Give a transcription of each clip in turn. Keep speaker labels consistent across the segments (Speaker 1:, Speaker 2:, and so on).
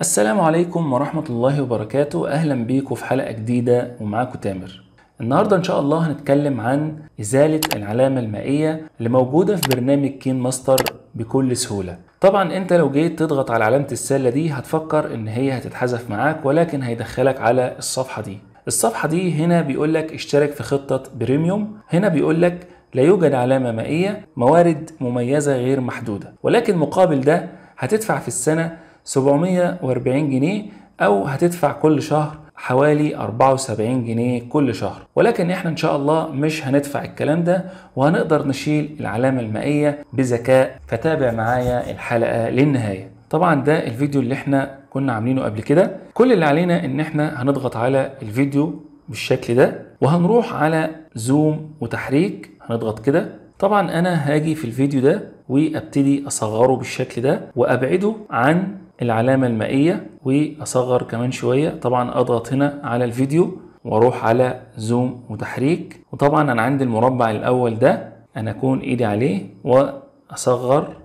Speaker 1: السلام عليكم ورحمة الله وبركاته أهلا بيكم في حلقة جديدة ومعاكم تامر النهاردة إن شاء الله هنتكلم عن إزالة العلامة المائية اللي موجودة في برنامج كين ماستر بكل سهولة طبعا انت لو جيت تضغط على علامة السلة دي هتفكر ان هي هتتحذف معاك ولكن هيدخلك على الصفحة دي الصفحة دي هنا بيقولك اشترك في خطة بريميوم هنا بيقولك لا يوجد علامة مائية موارد مميزة غير محدودة ولكن مقابل ده هتدفع في السنة 740 جنيه او هتدفع كل شهر حوالي 74 جنيه كل شهر ولكن احنا ان شاء الله مش هندفع الكلام ده وهنقدر نشيل العلامة المائية بذكاء فتابع معايا الحلقة للنهاية طبعا ده الفيديو اللي احنا كنا عاملينه قبل كده كل اللي علينا ان احنا هنضغط على الفيديو بالشكل ده وهنروح على زوم وتحريك هنضغط كده طبعا انا هاجي في الفيديو ده وابتدي اصغره بالشكل ده وابعده عن العلامة المائية واصغر كمان شوية طبعا اضغط هنا على الفيديو واروح على زوم وتحريك وطبعا انا عندي المربع الاول ده انا اكون ايدي عليه واصغر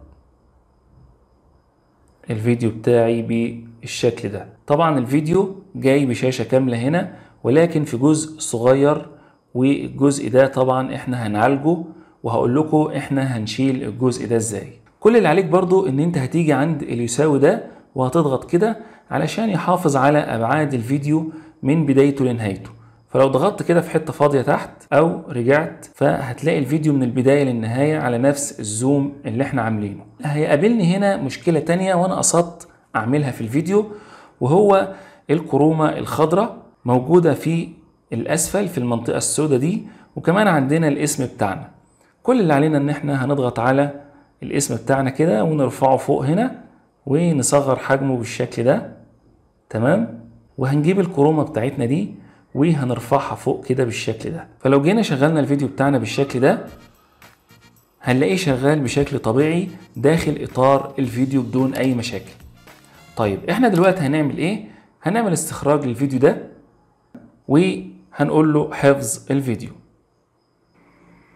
Speaker 1: الفيديو بتاعي بالشكل ده طبعا الفيديو جاي بشاشة كاملة هنا ولكن في جزء صغير والجزء ده طبعا احنا هنعالجه وهقول لكم احنا هنشيل الجزء ده ازاي كل اللي عليك برضو ان انت هتيجي عند اليساوي ده وهتضغط كده علشان يحافظ على ابعاد الفيديو من بدايته لنهايته فلو ضغطت كده في حته فاضيه تحت او رجعت فهتلاقي الفيديو من البدايه للنهايه على نفس الزوم اللي احنا عاملينه هيقابلني هنا مشكله تانية وانا قصدت اعملها في الفيديو وهو الكرومه الخضراء موجوده في الاسفل في المنطقه السوداء دي وكمان عندنا الاسم بتاعنا كل اللي علينا ان احنا هنضغط على الاسم بتاعنا كده ونرفعه فوق هنا ونصغر حجمه بالشكل ده تمام وهنجيب الكرومة بتاعتنا دي وهنرفعها فوق كده بالشكل ده فلو جينا شغلنا الفيديو بتاعنا بالشكل ده هنلاقيه شغال بشكل طبيعي داخل اطار الفيديو بدون اي مشاكل طيب احنا دلوقتي هنعمل ايه هنعمل استخراج للفيديو ده وهنقول له حفظ الفيديو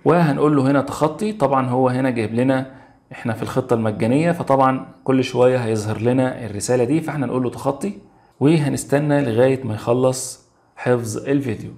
Speaker 1: وهنقول له هنا تخطي طبعا هو هنا جايب لنا احنا في الخطه المجانيه فطبعا كل شويه هيظهر لنا الرساله دي فاحنا نقول له تخطي وهنستنى لغايه ما يخلص حفظ الفيديو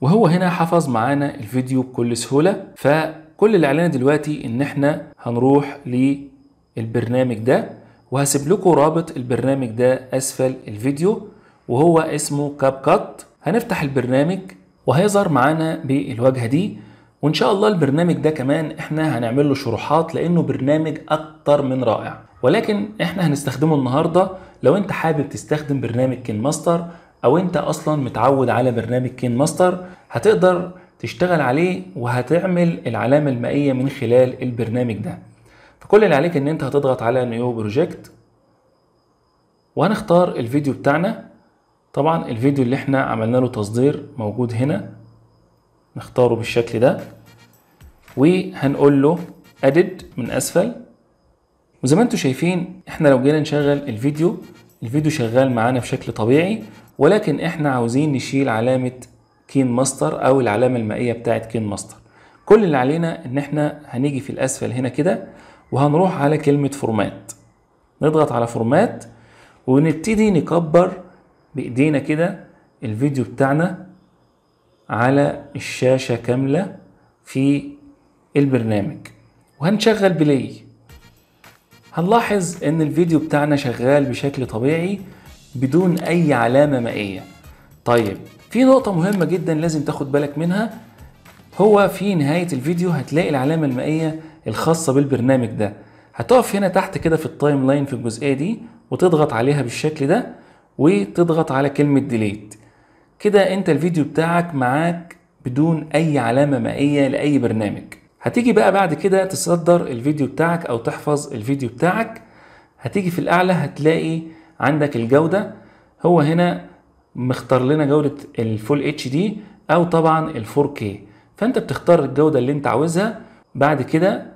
Speaker 1: وهو هنا حفظ معانا الفيديو بكل سهوله فكل اللي علينا دلوقتي ان احنا هنروح للبرنامج ده وهسيب لكم رابط البرنامج ده اسفل الفيديو وهو اسمه كاب كات هنفتح البرنامج وهيظهر معانا بالواجهه دي وان شاء الله البرنامج ده كمان احنا هنعمل له شروحات لانه برنامج اكتر من رائع ولكن احنا هنستخدمه النهارده لو انت حابب تستخدم برنامج كين ماستر او انت اصلا متعود على برنامج كين ماستر هتقدر تشتغل عليه وهتعمل العلامة المائية من خلال البرنامج ده فكل اللي عليك ان انت هتضغط على نيو بروجكت وهنختار الفيديو بتاعنا طبعا الفيديو اللي احنا عملنا له تصدير موجود هنا نختاره بالشكل ده وهنقول له ادد من اسفل وزي ما انتم شايفين احنا لو جينا نشغل الفيديو الفيديو شغال معانا بشكل طبيعي ولكن احنا عاوزين نشيل علامة كين ماستر او العلامة المائية بتاعة كين ماستر كل اللي علينا ان احنا هنيجي في الاسفل هنا كده وهنروح على كلمة فورمات نضغط على فورمات ونبتدي نكبر بايدينا كده الفيديو بتاعنا على الشاشة كاملة في البرنامج وهنشغل بلاي هنلاحظ ان الفيديو بتاعنا شغال بشكل طبيعي بدون اي علامة مائية طيب في نقطة مهمة جدا لازم تاخد بالك منها هو في نهاية الفيديو هتلاقي العلامة المائية الخاصة بالبرنامج ده هتقف هنا تحت كده في التايم لاين في الجزئية دي وتضغط عليها بالشكل ده وتضغط على كلمة ديليت كده انت الفيديو بتاعك معاك بدون اي علامة مائية لاي برنامج هتيجي بقى بعد كده تصدر الفيديو بتاعك او تحفظ الفيديو بتاعك هتيجي في الاعلى هتلاقي عندك الجودة هو هنا مختار لنا جودة الفول اتش دي او طبعا ال 4K فانت بتختار الجودة اللي انت عاوزها بعد كده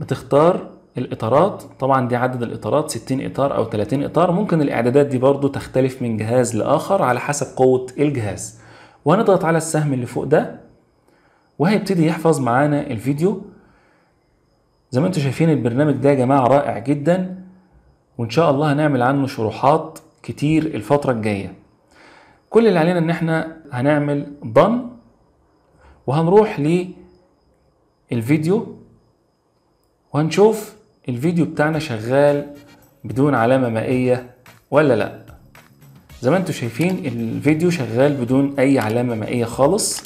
Speaker 1: بتختار الاطارات طبعا دي عدد الاطارات 60 اطار او 30 اطار ممكن الاعدادات دي برضو تختلف من جهاز لاخر على حسب قوه الجهاز وهنضغط على السهم اللي فوق ده وهيبتدي يحفظ معانا الفيديو زي ما انتم شايفين البرنامج ده يا جماعه رائع جدا وان شاء الله هنعمل عنه شروحات كتير الفتره الجايه كل اللي علينا ان احنا هنعمل ضن وهنروح للفيديو وهنشوف الفيديو بتاعنا شغال بدون علامة مائية ولا لا زي ما انتم شايفين الفيديو شغال بدون اي علامة مائية خالص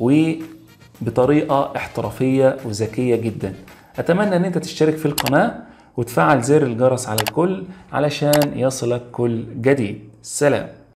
Speaker 1: وبطريقة احترافية وذكية جدا اتمنى ان انت تشترك في القناة وتفعل زر الجرس على الكل علشان يصلك كل جديد سلام